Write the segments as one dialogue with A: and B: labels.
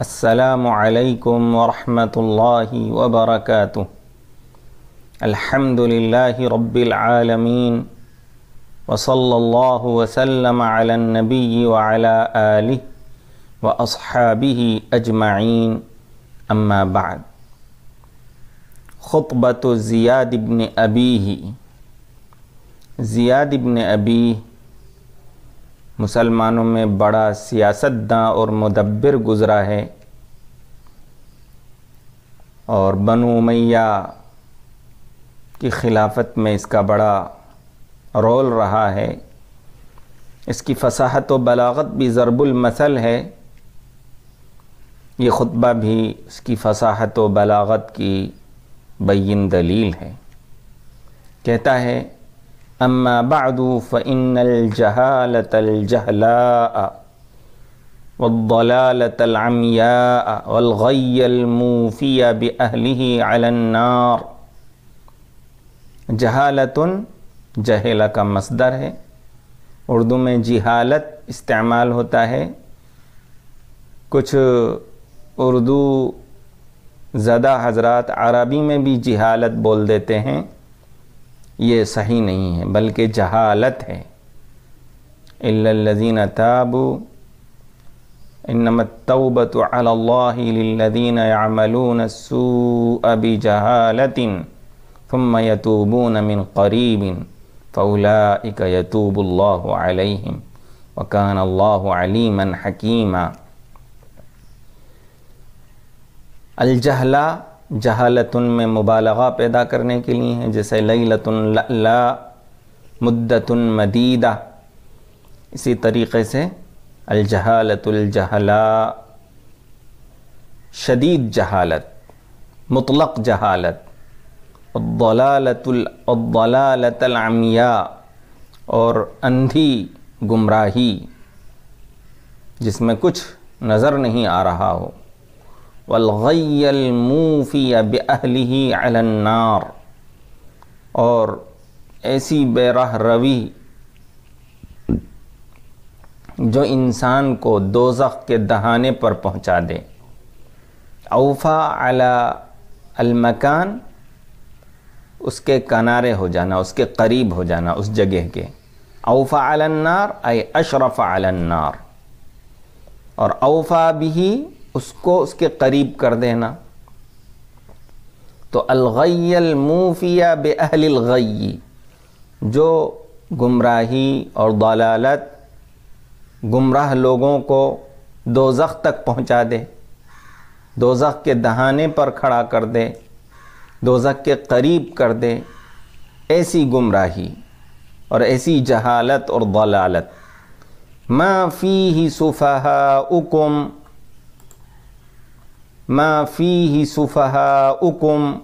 A: असलकम वरहमल वबरक अलहमदिल्ला रबालमीन वसल्ला वसलम आलनबी वाला आलि अजमाइन अम्माबाद ख़ुतबत ज़ियाद अबी ज़ियाद इबन अबी मुसलमानों में बड़ा सियासतदान और मुदब्बिर गुज़रा है और बनु उमैया की खिलाफत में इसका बड़ा रोल रहा है इसकी फसाहत व बलागत भी ज़रबुलमसल है ये खुतबा भी इसकी फसाहत व बलागत की बीन दलील है कहता है अम्मा बादू फ़िन जहालत जहला वलालत अमिया वलगैलमूफ़िया बहली अलन्नार जहालतन जहला का मसदर है उर्दू में जिहालत इस्तेमाल होता है कुछ उर्दू ज़दा हजरात अरबी में भी जिहालत बोल देते हैं یہ صحیح نہیں ہے بلکہ جہالت ہے اِلَّا الَّذِينَ تَابُوا اِنَّمَا التَّوْبَةُ عَلَى اللَّهِ لِلَّذِينَ يَعْمَلُونَ السُّوءَ بِجَهَالَةٍ ثُمَّ يَتُوبُونَ مِنْ قَرِيبٍ فَأُولَئِكَ يَتُوبُ اللَّهُ عَلَيْهِمْ وَكَانَ اللَّهُ عَلِيمًا حَكِيمًا الجهلہ जहालतुन में मुबालगा पैदा करने के लिए हैं जैसे लई लतन ला मुद्दतुन मदीदा इसी तरीके से अलजहालतुलजहला शदीद जहालत मुतलक जहालत अब्दलालतलमिया और अंधी गुमराही जिसमें कुछ नज़र नहीं आ रहा हो वलगैलमूफ़िया बहली अलन्नार और ऐसी बेराह रवि जो इंसान को दोजख के दहाने पर पहुंचा दे अवफा अला अलमकान उसके किनारे हो जाना उसके करीब हो जाना उस जगह के अवफा अलन्नार अशरफ़ अलन्नार और अवफा भी उसको उसके करीब कर देना तो अलगैल मूफिया बहलगई जो गुमराही और दलालत गुमराह लोगों को दोजख तक पहुंचा दे दोजख के दहाने पर खड़ा कर दे दोजख के करीब कर दे ऐसी गुमराही और ऐसी जहालत और दलालत माफ़ी ही सुफ़हा उकुम माफ़ी ही सुफहा उकुम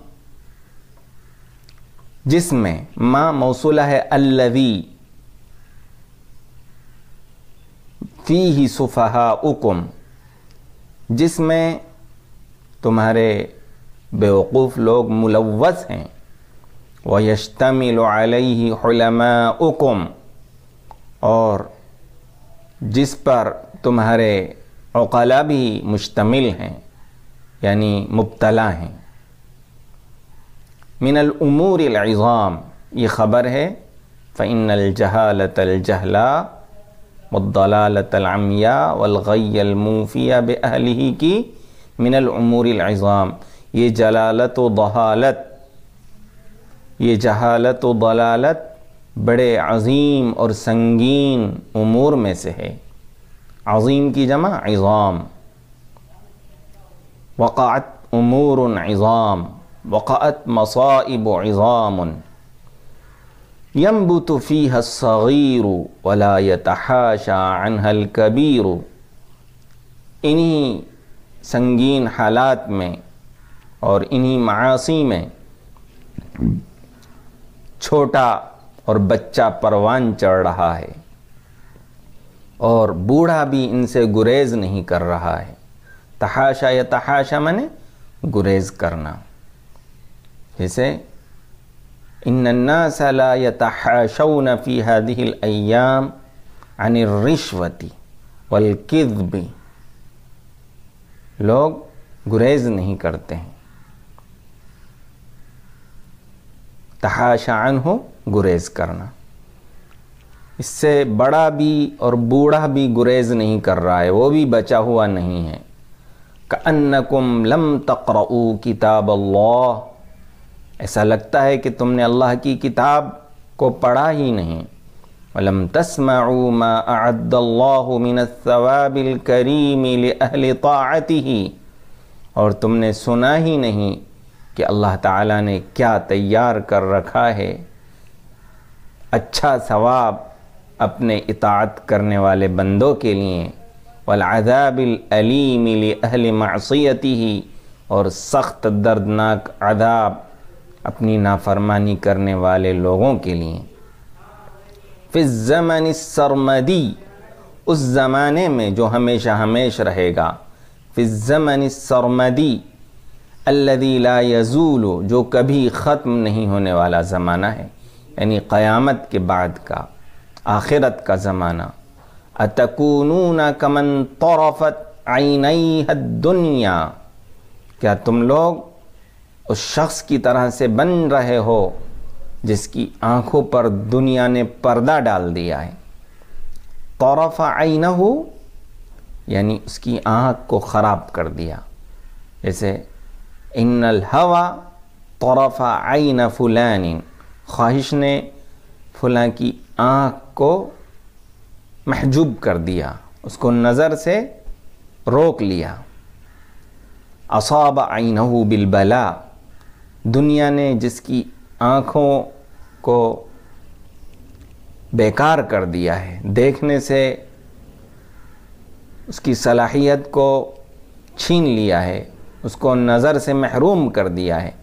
A: जिसमें माँ मौसूला है अल्लवी फ़ी ही सुफहा उकुम जिसमें तुम्हारे बेवकूफ़ लोग मुलवस हैं व यशतमिल उकुम और जिस पर तुम्हारे अकला भी मुश्तमिल हैं यानी मुबतला हैं मिनल उमूर अज़ाम ये ख़बर है फ़ैन जहला मुद्दलालतलामिया वलगैलमूफ़िया बहली की मिनल उमूर अज़ाम ये जलालत व दहालत ये जहालत व दलालत बड़े अजीम और संगीन उमूर में से है अजीम की जमा इज़ाम वक़ात उमूर इज़ाम वक़ात मसाइब इज़ाम यम्बुत फ़ीह सग़ीर वला यतहाशा अनहल कबीर इन्हीं संगीन हालात में और इन्हीं मासी में छोटा और बच्चा परवान चढ़ रहा है और बूढ़ा भी इनसे गुरेज नहीं कर रहा है तहाशा या तहाशा माने गुरेज करना जैसे इन्नासला यतहाशौन फ़ी हादिल अयाम अन रिश्वती वलकिदबी लोग गुरेज नहीं करते हैं तहाशान हो गुरेज करना इससे बड़ा भी और बूढ़ा भी गुरेज नहीं कर रहा है वो भी बचा हुआ नहीं है कन्नकुम लम तकरू किताब अल्लाह ऐसा लगता है कि तुमने अल्लाह की किताब को पढ़ा ही नहीं वलम तस्मऊ माद्लामिनवाबिलकरीम ही और तुमने सुना ही नहीं कि अल्लाह ताला ने क्या तैयार कर रखा है अच्छा सवाब अपने इतात करने वाले बंदों के लिए वलादाबिलअलीम अहल मासीती ही और सख्त दर्दनाक अदाब अपनी नाफरमानी करने वाले लोगों के लिए ज़मन सरमदी उस ज़माने में जो हमेशा हमेश रहेगा फ़िज़मन सरमदी अल्लदी ला जो कभी ख़त्म नहीं होने वाला ज़माना है यानी क़यामत के बाद का आखिरत का ज़माना अतकूनून कमन तौरफत हद दुनिया क्या तुम लोग उस शख्स की तरह से बन रहे हो जिसकी आंखों पर दुनिया ने पर्दा डाल दिया है तौरफा आई न हो यानी उसकी आँख को ख़राब कर दिया जैसे इन हवा आई न फुलैन ख्वाहिश ने फुला की आँख को महजूब कर दिया उसको नज़र से रोक लिया असाब आइनहू बिलबला दुनिया ने जिसकी आँखों को बेकार कर दिया है देखने से उसकी सलाहियत को छीन लिया है उसको नज़र से महरूम कर दिया है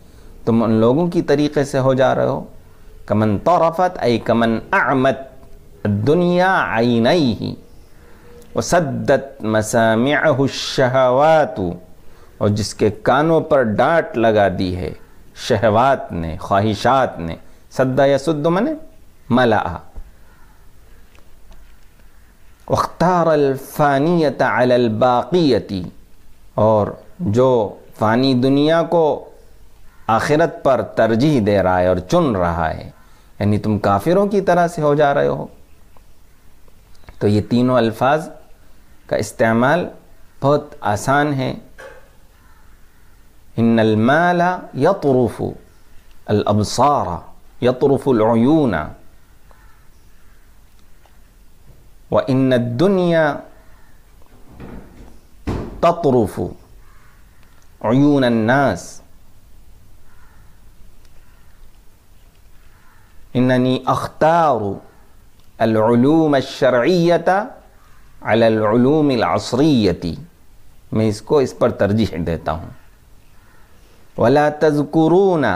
A: तुम उन लोगों की तरीके से हो जा रहे हो कमन तौरफत आई कमन आमत दुनिया आइनई ही वसदत मसामशहवात और जिसके कानों पर डांट लगा दी है शहवात ने ख्वाहिशात ने सद्दा या सुद्द मने मला वख्तार अलफ़ानियत और जो फ़ानी दुनिया को आखिरत पर तरजीह दे रहा है और चुन रहा है यानी तुम काफिरों की तरह से हो जा रहे हो یہ تینوں الفاظ کا استعمال بہت آسان ہے ان المال يطرف الأبصار يطرف العيون وإن الدنيا تطرف عيون الناس إنني أختار अलूम शर्यता अलूम असरीती मैं इसको इस पर तरजीह देता हूँ वला तजकुरूना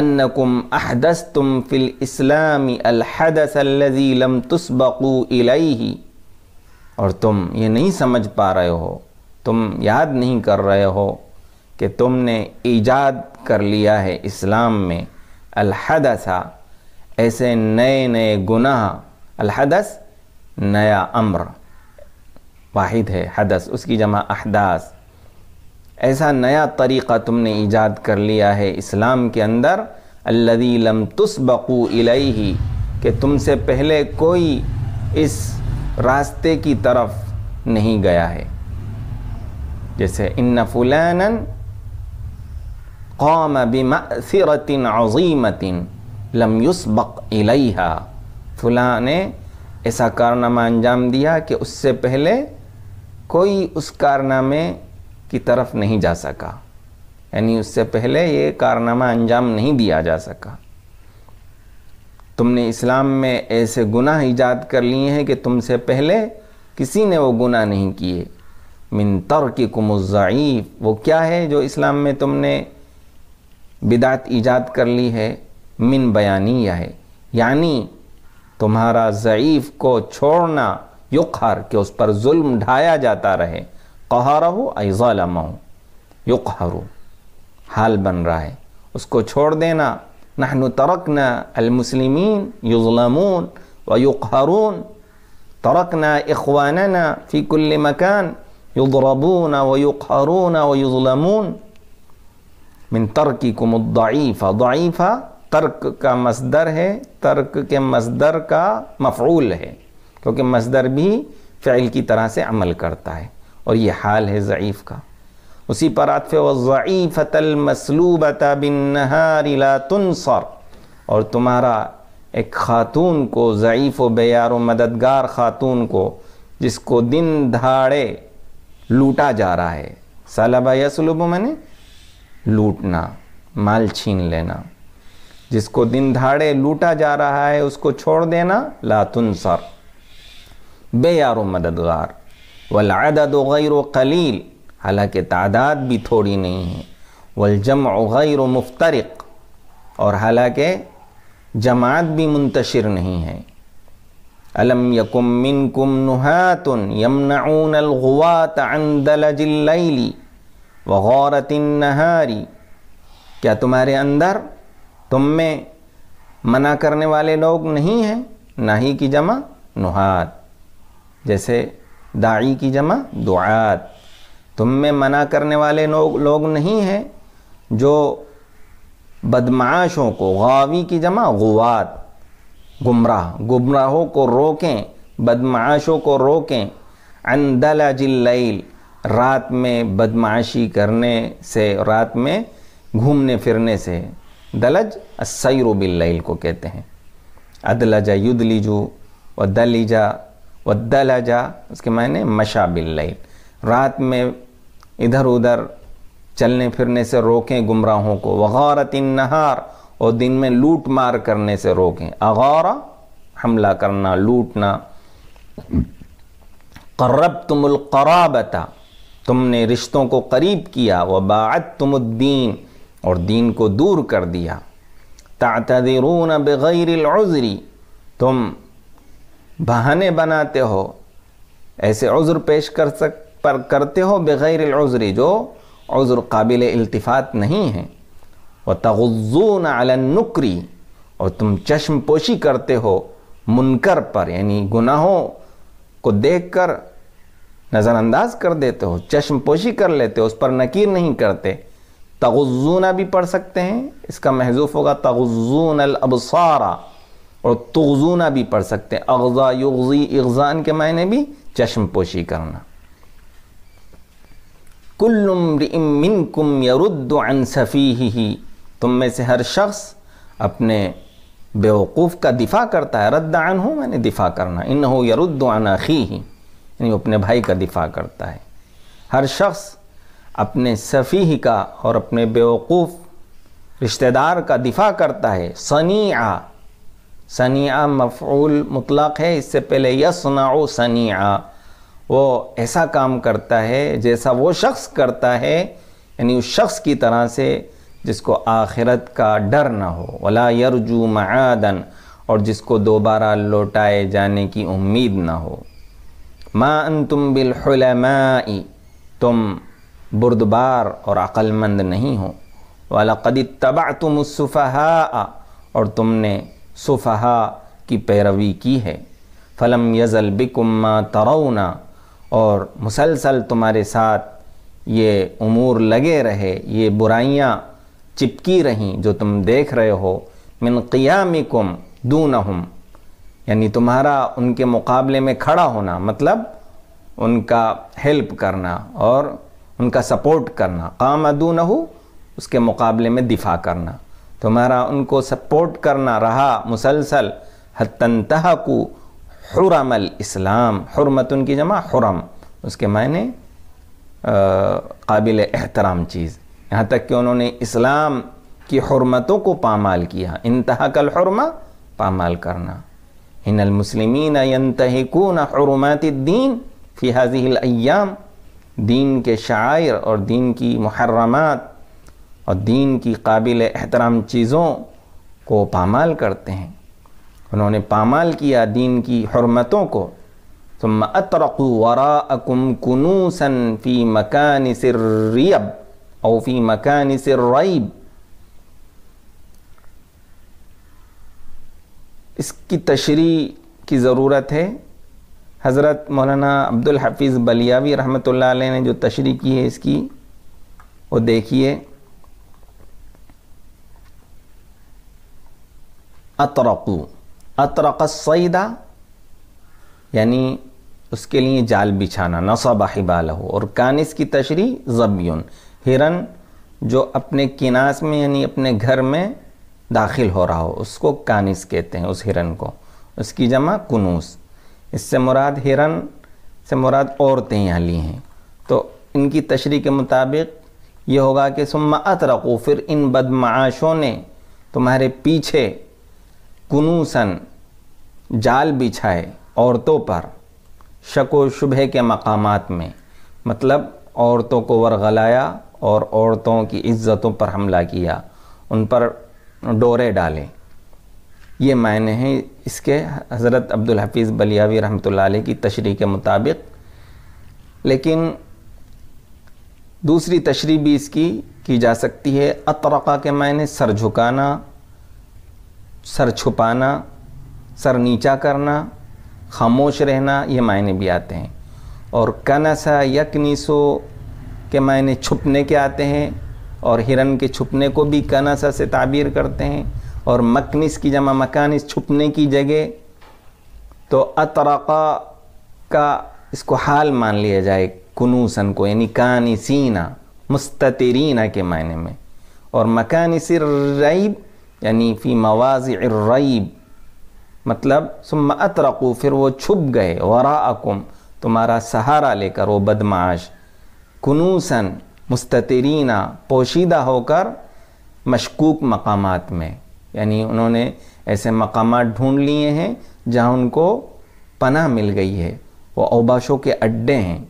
A: अन्नकुम अहदस तुम फिल इस्लामी अलहदसल्लजी लम तस्बकू इलही और तुम ये नहीं समझ पा रहे हो तुम याद नहीं कर रहे हो कि तुमने ईजाद कर लिया है इस्लाम में अलहदसा ऐसे नए नए गुनाह अलहदस नया अम्र वाहिद है हदस उसकी जमा अहदास ऐसा नया तरीक़ा तुमने ईजाद कर लिया है इस्लाम के अंदर अल्लदी लम तुस्बकू इलही कि तुमसे पहले कोई इस रास्ते की तरफ नहीं गया है जैसे इन फुलानन कौम सिरतिन अजीमतिन लम युसबक इलाइहा फुला ने ऐसा कारनामा अंजाम दिया कि उससे पहले कोई उस कारनामे की तरफ नहीं जा सका यानी उससे पहले ये कारनामा अंजाम नहीं दिया जा सका तुमने इस्लाम में ऐसे गुनाह ईजाद कर लिए हैं कि तुमसे पहले किसी ने वो गुनाह नहीं किए मिन तर्क कुमज़ीफ़ वो क्या है जो इस्लाम में तुमने बिदात ईजाद कर ली है मिन बयानिया है यानी तुम्हारा ज़यीफ़ को छोड़ना युखर कि उस पर जुल्म ढाया जाता रहे कहरा हो ऐज़ालम हो युखहरू हाल बन रहा है उसको छोड़ देना नहनु तरकना अलमुसलिमीन युजलमून व युखरून तरकना इखवानना फ़ी कुल्ल मकान يضربون ويقهرون ويظلمون من ترككم الضعيف ضعيفا तर्क का मसदर है तर्क के मसदर का मफूल है क्योंकि मसदर भी फ़ैल की तरह से अमल करता है और ये हाल है ज़यीफ़ का उसी पर आतफ़ वज़ीफ़तलमसलूबता बिन नहारिला तुनसर और तुम्हारा एक खातून को ज़यीफ़ व बेार व मददगार खातून को जिसको दिन धाड़े लूटा जा रहा है सलबा यसलुब मैंने लूटना माल छीन लेना जिसको दिन धाड़े लूटा जा रहा है उसको छोड़ देना लातुन बे यारो मददगार वलादद गैर कलील हालांकि तादाद भी थोड़ी नहीं है वलजम गैर मुफ्तरक और हालांकि जमात भी मुंतशिर नहीं है अलम यकुम मिन कुम नुहातुन यमनाऊन अलगवात व गौरतिन नहारी क्या तुम्हारे अंदर तुम में मना करने वाले लोग नहीं हैं नाही की जमा नुहात जैसे दाई की जमा दुआत तुम में मना करने वाले लोग लोग नहीं हैं जो बदमाशों को गावी की जमा गुवात गुमराह गुमराहों को रोकें बदमाशों को रोकें अंदला जिल्लैल रात में बदमाशी करने से रात में घूमने फिरने से दलज सैर बिल्लैल को कहते हैं अदलजा युद्ध लीजू व दलीजा व दलजा उसके मायने मशा बिल्लैल रात में इधर उधर चलने फिरने से रोकें गुमराहों को वगारत नहार और दिन में लूट मार करने से रोकें अगारा हमला करना लूटना करब तुमुलकराबता तुमने रिश्तों को करीब किया व बात तुमुद्दीन और दीन को दूर कर दिया तातदरून उज़री तुम बहाने बनाते हो ऐसे उज़्र पेश कर सक पर करते हो उज़री जो उज़्र काबिल अल्तफ़ात नहीं है व तगज़ून अलनुकरी और तुम चश्म पोशी करते हो मुनकर पर यानी गुनाहों को देख कर नज़रअंदाज कर देते हो चश्म पोशी कर लेते हो उस पर नकीर नहीं करते तगज़ूना भी पढ़ सकते हैं इसका महजूफ होगा तगज़ून अलबसारा और तगज़ूना भी पढ़ सकते हैं अगज़ा युगज़ी इगज़ान के मायने भी चश्म पोशी करना कुल्लुमरिमिनकुम यरुद्दन सफ़ी ही तुम में से हर शख्स अपने बेवकूफ़ का दिफा करता है रद्दान हो मैंने दिफा करना इन हो यरुद्दान अखी ही यानी अपने भाई का दिफा करता है हर शख्स अपने सफ़ी का और अपने बेवकूफ़ रिश्तेदार का दिफा करता है सनी सनी मफ़ूल मुतलक है इससे पहले यसना सनी वो ऐसा काम करता है जैसा वो शख्स करता है यानी उस शख्स की तरह से जिसको आखिरत का डर ना हो वला यरजू मादन और जिसको दोबारा लौटाए जाने की उम्मीद ना हो मा तुम बिलहलमाई तुम बुरदबार और अक्लमंद नहीं हो वाला कदी तबा तुम सुफहा और तुमने सुफहा की पैरवी की है फ़लम यज़ल बिकुम्मा तरोना और मुसलसल तुम्हारे साथ ये उमूर लगे रहे ये बुराइयाँ चिपकी रहीं जो तुम देख रहे हो मिन क़ियामिकुम दूनहुम यानी तुम्हारा उनके मुकाबले में खड़ा होना मतलब उनका हेल्प करना और उनका सपोर्ट करना काम अदू न हो उसके मुकाबले में दिफा करना तुम्हारा तो उनको सपोर्ट करना रहा मुसलसल हतनतः हुरम हरमल इस्लाम हरमत उनकी जमा हरम उसके मायने काबिल एहतराम चीज़ यहाँ तक कि उन्होंने इस्लाम की हरमतों को पामाल किया इंतहा कल हरमा पामाल करना इन मुसलमिन यनतहिकून हरमत दीन फ़ी हाजिल अयाम दीन के शायर और दीन की महरमात और दीन की काबिल एहतराम चीज़ों को पामाल करते हैं उन्होंने पामाल किया दीन की हरमतों को तुम अतरकु वरा अकुम कनूसन फ़ी मकान सिरब और फ़ी मकान रईब इसकी तशरी की ज़रूरत है हज़रत मौलाना अब्दुल हफीज़ बलियावी रहमत ने जो तशरी की है इसकी वो देखिए अतरकू अतरक सईदा यानी उसके लिए जाल बिछाना नसबा बाहिबाल हो और कानिस की तशरी जबियन हिरन जो अपने किनास में यानी अपने घर में दाखिल हो रहा हो उसको कानिस कहते हैं उस हिरन को उसकी जमा कनूस इससे मुराद हिरन से मुराद औरतें यहाँ ली हैं तो इनकी तशरी के मुताबिक ये होगा कि सुम्मा अतरको फिर इन बदमाशों ने तुम्हारे पीछे कुनूसन जाल बिछाए औरतों पर शको शुबह के मकामात में मतलब औरतों को वरगलाया और औरतों की इज़्ज़तों पर हमला किया उन पर डोरे डाले ये मायने हैं इसके हज़रत अब्दुल हफीज़ बलियावी लाई की तशरी के मुताबिक लेकिन दूसरी तशरी भी इसकी की जा सकती है अतरक़ा के मायने सर झुकाना सर छुपाना सर नीचा करना खामोश रहना ये मायने भी आते हैं और कनसा यकनीसो के मायने छुपने के आते हैं और हिरन के छुपने को भी कनसा से ताबीर करते हैं और मकनिस की जमा मकानिस छुपने की जगह तो अतरका का इसको हाल मान लिया जाए कनूसन को यानी सीना मुस्तरीना के मायने में और रईब यानी फ़ी मवाज रईब मतलब सुम अतरकू फिर वो छुप गए वराकुम तुम्हारा सहारा लेकर वो बदमाश कनूसन मुस्तरीना पोशीदा होकर मशकूक मकाम में यानी उन्होंने ऐसे मकाम ढूंढ लिए हैं जहाँ उनको पनाह मिल गई है वो अवबाशों के अड्डे हैं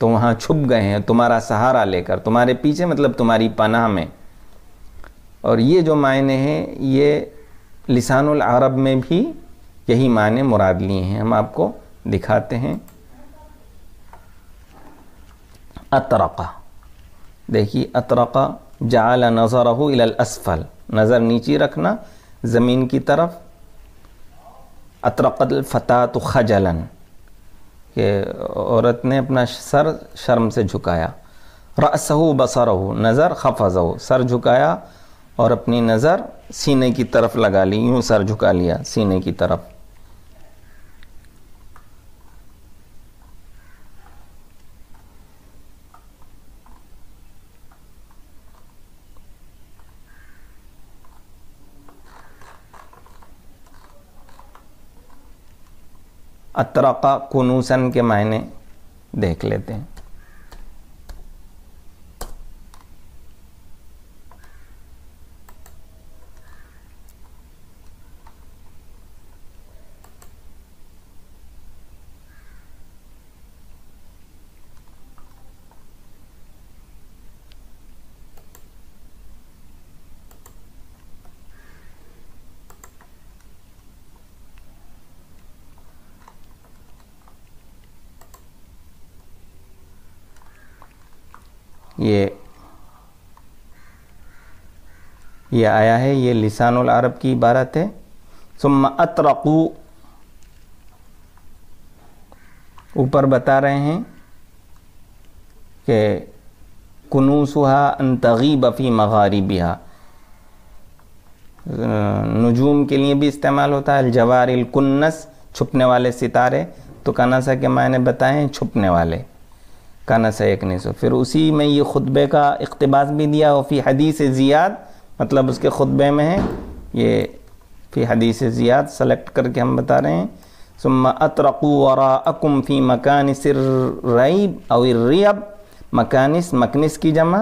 A: तो वहाँ छुप गए हैं तुम्हारा सहारा लेकर तुम्हारे पीछे मतलब तुम्हारी पनाह में और ये जो मायने हैं ये लिसानुल अरब में भी यही मायने मुराद लिए हैं हम आपको दिखाते हैं अतरक़ा देखिए अतरक़ा जाल नज़र असफ़ल नज़र नीचे रखना ज़मीन की तरफ अतरकदल फ़तः तो खजलन के औरत ने अपना सर शर्म से झुकाया रसहू हो नज़र हो सर झुकाया और अपनी नज़र सीने की तरफ लगा ली यूँ सर झुका लिया सीने की तरफ अतरका कनूसन के मायने देख लेते हैं ये ये आया है ये लिसानुल अरब की इबारत है सुम अतरकू ऊपर बता रहे हैं कि कनूसहा अन तगीब फ़ी बिहा नजूम के लिए भी इस्तेमाल होता है जवार कुन्नस छुपने वाले सितारे तो कनासा के मायने बताएं छुपने वाले काना सैक सो फिर उसी में ये खुतबे का इकतबास भी दिया और फी हदीस ज़ियाद मतलब उसके खुतबे में है ये फी हदीस ज़ियाद सेलेक्ट करके हम बता रहे हैं सुम अतरकू वरा अकुम फ़ी मकान रईब अविरब मकानस मकनिस की जमा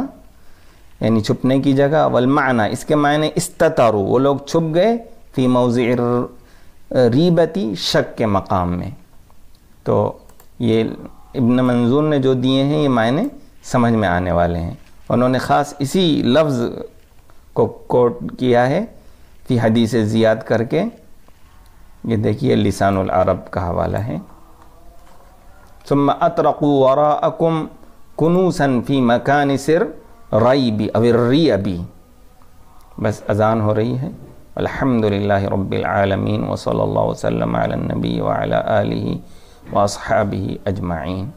A: यानी छुपने की जगह वलमाना इसके मायने इस्ततारू वो लोग छुप गए फ़ी मौज़ रीबती शक के मकाम में तो ये इब्न मंजूर ने जो दिए हैं ये मायने समझ में आने वाले हैं उन्होंने ख़ास इसी लफ्ज़ को कोट किया है कि हदीस ज़ियाद करके ये देखिए लिसान अरब का हवाला है सुम अतरकू वराकुम कनु फ़ी मकान सिर रई भी अविर्री अभी बस अजान हो रही है अलहमदिल्ला रबालमीन वसल वसलम नबी वाली وأصحابه أجمعين